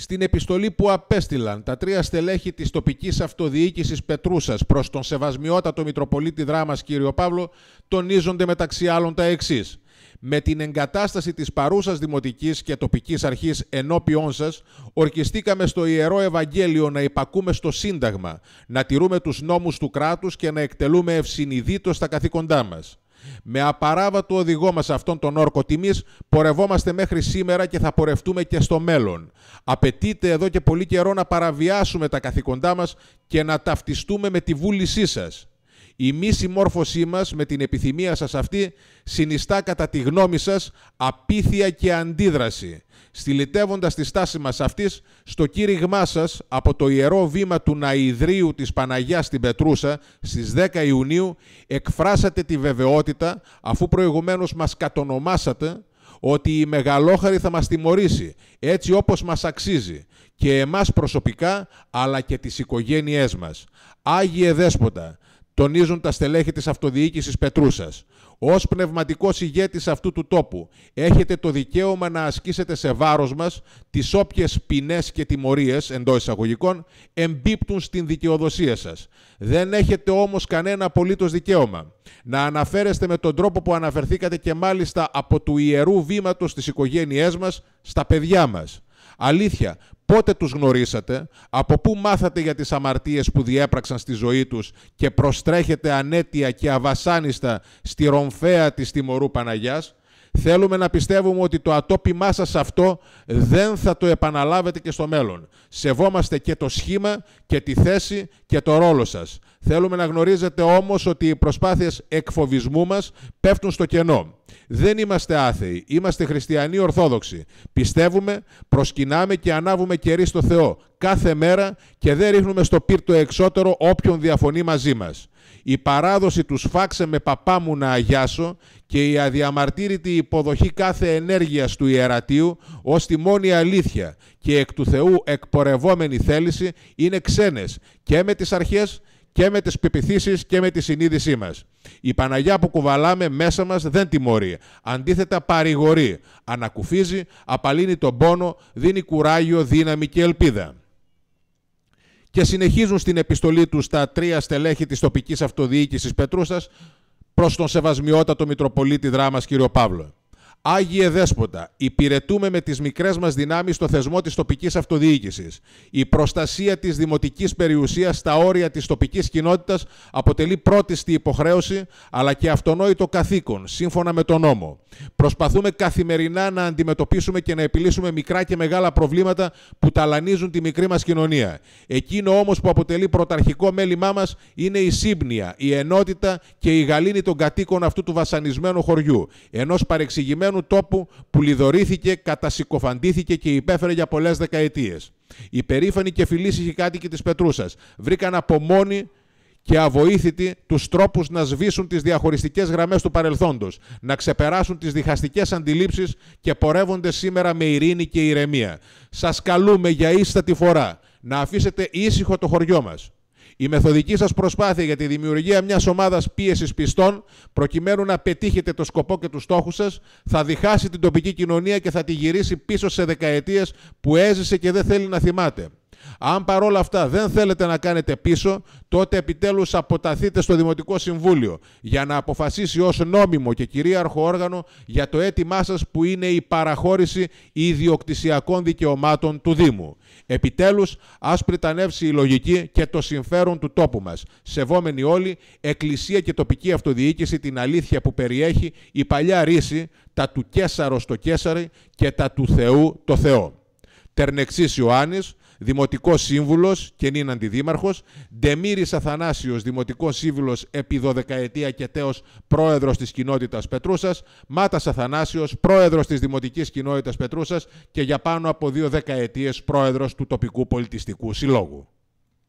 Στην επιστολή που απέστειλαν τα τρία στελέχη της τοπικής αυτοδιοίκησης Πετρούσας προς τον Σεβασμιότατο Μητροπολίτη Δράμας κύριο Παύλο τονίζονται μεταξύ άλλων τα εξής. Με την εγκατάσταση της παρούσας δημοτικής και τοπικής αρχής ενώπιόν σας, ορκιστήκαμε στο Ιερό Ευαγγέλιο να υπακούμε στο Σύνταγμα, να τηρούμε τους νόμους του κράτους και να εκτελούμε ευσυνειδήτως τα καθήκοντά μας. Με απαράβατο οδηγό μας αυτόν τον όρκο τιμής πορευόμαστε μέχρι σήμερα και θα πορευτούμε και στο μέλλον. Απαιτείται εδώ και πολύ καιρό να παραβιάσουμε τα καθήκοντά μας και να ταυτιστούμε με τη βούλησή σας. Η μη συμμόρφωσή μας με την επιθυμία σας αυτή συνιστά κατά τη γνώμη σας απίθεια και αντίδραση. Στυλιτεύοντας τη στάση μας αυτής στο κήρυγμά σας από το Ιερό Βήμα του Ναιδρίου της Παναγιά στην Πετρούσα στις 10 Ιουνίου εκφράσατε τη βεβαιότητα αφού προηγουμένως μας κατονομάσατε ότι η μεγαλόχαρη θα μας τιμωρήσει, έτσι όπως μας αξίζει, και εμάς προσωπικά, αλλά και τις οικογένειές μας. Άγιε Δέσποτα, τονίζουν τα στελέχη της αυτοδιοίκησης Πετρούσας. Ως πνευματικός ηγέτης αυτού του τόπου έχετε το δικαίωμα να ασκήσετε σε βάρος μας τις όποιες ποινές και τιμωρίες εντός εισαγωγικών εμπίπτουν στην δικαιοδοσία σας. Δεν έχετε όμως κανένα απολύτως δικαίωμα να αναφέρεστε με τον τρόπο που αναφερθήκατε και μάλιστα από του ιερού βήματος της οικογένειές μας στα παιδιά μας. Αλήθεια, πότε τους γνωρίσατε, από πού μάθατε για τις αμαρτίες που διέπραξαν στη ζωή τους και προστρέχετε ανέτεια και αβασάνιστα στη ρομφαία της τιμωρού Παναγιάς, Θέλουμε να πιστεύουμε ότι το ατόπιμά σας αυτό δεν θα το επαναλάβετε και στο μέλλον. Σεβόμαστε και το σχήμα και τη θέση και το ρόλο σας. Θέλουμε να γνωρίζετε όμως ότι οι προσπάθειες εκφοβισμού μας πέφτουν στο κενό. Δεν είμαστε άθεοι, είμαστε χριστιανοί ορθόδοξοι. Πιστεύουμε, προσκυνάμε και ανάβουμε κερί στο Θεό κάθε μέρα και δεν ρίχνουμε στο πύρτο εξώτερο όποιον διαφωνεί μαζί μας η παράδοση του σφάξε με παπά μου να αγιάσω και η αδιαμαρτύρητη υποδοχή κάθε ενέργειας του ιερατείου ως τη μόνη αλήθεια και εκ του Θεού εκπορευόμενη θέληση είναι ξένες και με τις αρχές και με τις πεπιθήσεις και με τη συνείδησή μας. Η Παναγιά που κουβαλάμε μέσα μας δεν τιμωρεί. Αντίθετα παρηγορεί, ανακουφίζει, απαλύνει τον πόνο, δίνει κουράγιο, δύναμη και ελπίδα και συνεχίζουν στην επιστολή τους τα τρία στελέχη της τοπικής αυτοδιοίκησης Πετρούσα προς τον Σεβασμιότατο Μητροπολίτη Δράμας κύριο Παύλο. Άγιε Δέσποτα, υπηρετούμε με τις μικρές μας δυνάμεις το θεσμό της τοπικής αυτοδιοίκησης. Η προστασία της δημοτικής περιουσίας στα όρια της τοπικής κοινότητας αποτελεί πρώτιστη υποχρέωση, αλλά και αυτονόητο καθήκον, σύμφωνα με τον νόμο. Προσπαθούμε καθημερινά να αντιμετωπίσουμε και να επιλύσουμε μικρά και μεγάλα προβλήματα που ταλανίζουν τη μικρή μας κοινωνία. Εκείνο όμως που αποτελεί πρωταρχικό μέλημά μας είναι η σύμπνοια, η ενότητα και η γαλήνη των κατοίκων αυτού του βασανισμένου χωριού, Ενός παρεξηγημένου τόπου που λιδωρήθηκε, κατασυκοφαντήθηκε και υπέφερε για πολλές δεκαετίες. Οι περήφανοι και φιλήσυχοι κάτοικοι της Πετρούσας βρήκαν από μόνοι και αβοήθητοι τους τρόπους να σβήσουν τις διαχωριστικές γραμμές του παρελθόντος, να ξεπεράσουν τις διχαστικές αντιλήψεις και πορεύονται σήμερα με ειρήνη και ηρεμία. Σας καλούμε για ίστατη φορά να αφήσετε ήσυχο το χωριό μας. Η μεθοδική σας προσπάθεια για τη δημιουργία μιας ομάδας πίεσης πιστών, προκειμένου να πετύχετε το σκοπό και τους στόχους σας, θα διχάσει την τοπική κοινωνία και θα τη γυρίσει πίσω σε δεκαετίες που έζησε και δεν θέλει να θυμάται. Αν παρόλα αυτά δεν θέλετε να κάνετε πίσω, τότε επιτέλους αποταθείτε στο Δημοτικό Συμβούλιο για να αποφασίσει ως νόμιμο και κυρίαρχο όργανο για το αίτημά σας που είναι η παραχώρηση ιδιοκτησιακών δικαιωμάτων του Δήμου. Επιτέλους, ας πριτανεύσει η λογική και το συμφέρον του τόπου μας. Σεβόμενοι όλοι, Εκκλησία και τοπική αυτοδιοίκηση την αλήθεια που περιέχει η παλιά ρίση, τα του Κέσαρο στο Κέσαρι και τα του Θεού το Θεό. Τερνεξής Ιωάννης, Δημοτικός Σύμβουλος και νυν Αντιδήμαρχος. Ντεμήρης Αθανάσιος, Δημοτικός Σύμβουλος επί 12 ετία και τέος πρόεδρος της κοινότητας Πετρούσας. Μάτας Αθανάσιος, πρόεδρος της Δημοτικής Κοινότητας Πετρούσας και για πάνω από δύο δεκαετίες πρόεδρος του τοπικού πολιτιστικού συλλόγου.